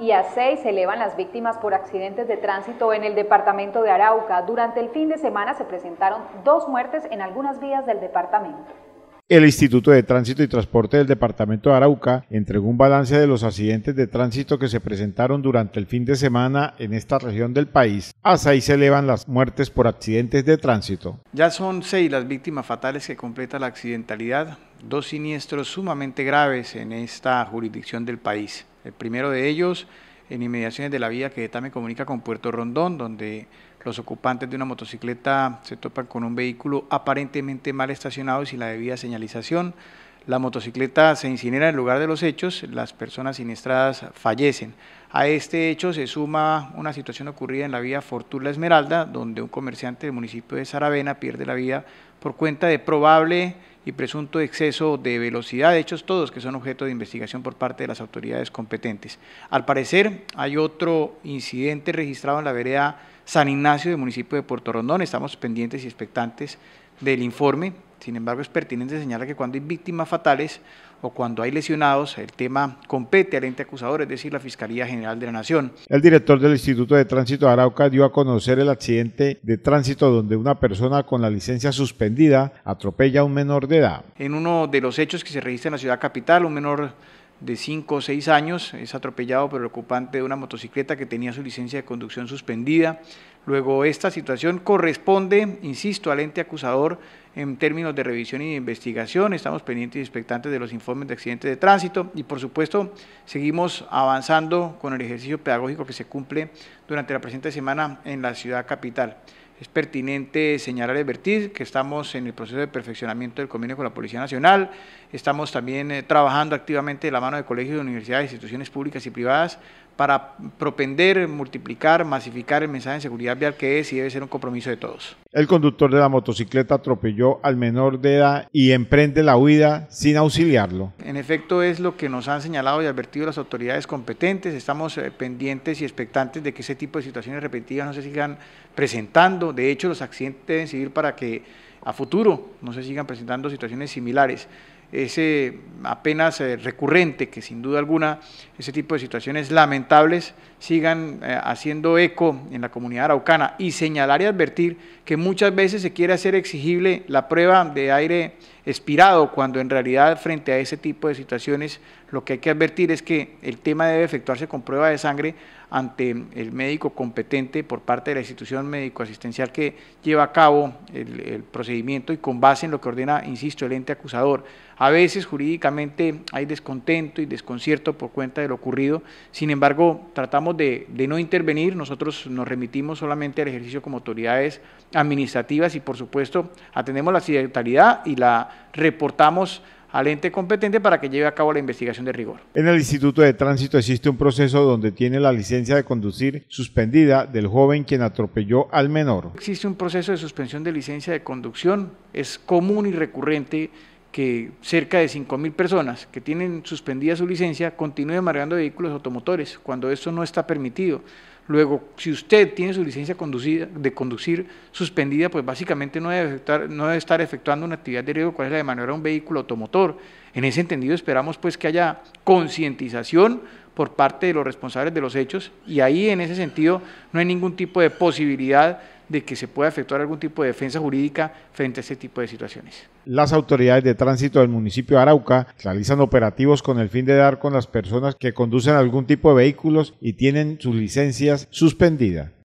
y a 6 se elevan las víctimas por accidentes de tránsito en el departamento de Arauca. Durante el fin de semana se presentaron dos muertes en algunas vías del departamento. El Instituto de Tránsito y Transporte del Departamento de Arauca entregó un balance de los accidentes de tránsito que se presentaron durante el fin de semana en esta región del país. A seis se elevan las muertes por accidentes de tránsito. Ya son seis las víctimas fatales que completa la accidentalidad, dos siniestros sumamente graves en esta jurisdicción del país. El primero de ellos, en inmediaciones de la vía que también comunica con Puerto Rondón, donde los ocupantes de una motocicleta se topan con un vehículo aparentemente mal estacionado y sin la debida señalización. La motocicleta se incinera en lugar de los hechos, las personas siniestradas fallecen. A este hecho se suma una situación ocurrida en la vía Fortuna Esmeralda, donde un comerciante del municipio de Saravena pierde la vida por cuenta de probable y presunto exceso de velocidad, hechos todos que son objeto de investigación por parte de las autoridades competentes. Al parecer, hay otro incidente registrado en la vereda San Ignacio del municipio de Puerto Rondón. Estamos pendientes y expectantes del informe sin embargo, es pertinente señalar que cuando hay víctimas fatales o cuando hay lesionados, el tema compete al ente acusador, es decir, la Fiscalía General de la Nación. El director del Instituto de Tránsito de Arauca dio a conocer el accidente de tránsito donde una persona con la licencia suspendida atropella a un menor de edad. En uno de los hechos que se registra en la ciudad capital, un menor de cinco o seis años, es atropellado por el ocupante de una motocicleta que tenía su licencia de conducción suspendida. Luego, esta situación corresponde, insisto, al ente acusador en términos de revisión y de investigación. Estamos pendientes y expectantes de los informes de accidentes de tránsito y, por supuesto, seguimos avanzando con el ejercicio pedagógico que se cumple durante la presente semana en la ciudad capital. Es pertinente señalar y advertir que estamos en el proceso de perfeccionamiento del convenio con la Policía Nacional, estamos también eh, trabajando activamente de la mano de colegios, universidades, instituciones públicas y privadas para propender, multiplicar, masificar el mensaje de seguridad vial que es y debe ser un compromiso de todos. El conductor de la motocicleta atropelló al menor de edad y emprende la huida sin auxiliarlo. En efecto, es lo que nos han señalado y advertido las autoridades competentes. Estamos eh, pendientes y expectantes de que ese tipo de situaciones repetidas no se sigan presentando. De hecho, los accidentes deben seguir para que a futuro no se sigan presentando situaciones similares ese apenas eh, recurrente que sin duda alguna ese tipo de situaciones lamentables sigan eh, haciendo eco en la comunidad araucana y señalar y advertir que muchas veces se quiere hacer exigible la prueba de aire expirado, cuando en realidad frente a ese tipo de situaciones lo que hay que advertir es que el tema debe efectuarse con prueba de sangre ante el médico competente por parte de la institución médico-asistencial que lleva a cabo el, procedimiento y con base en lo que ordena, insisto, el ente acusador. A veces jurídicamente hay descontento y desconcierto por cuenta de lo ocurrido, sin embargo tratamos de, no intervenir, nosotros nos remitimos solamente al ejercicio como autoridades administrativas y por supuesto atendemos la accidentalidad y la reportamos al ente competente para que lleve a cabo la investigación de rigor. En el Instituto de Tránsito existe un proceso donde tiene la licencia de conducir suspendida del joven quien atropelló al menor. Existe un proceso de suspensión de licencia de conducción, es común y recurrente que cerca de 5.000 personas que tienen suspendida su licencia continúen manejando vehículos automotores cuando eso no está permitido. Luego, si usted tiene su licencia conducida, de conducir suspendida, pues básicamente no debe, no debe estar efectuando una actividad de riesgo, cuál es la de manejar un vehículo automotor. En ese entendido esperamos pues que haya concientización por parte de los responsables de los hechos y ahí en ese sentido no hay ningún tipo de posibilidad de que se pueda efectuar algún tipo de defensa jurídica frente a este tipo de situaciones. Las autoridades de tránsito del municipio de Arauca realizan operativos con el fin de dar con las personas que conducen algún tipo de vehículos y tienen sus licencias suspendidas.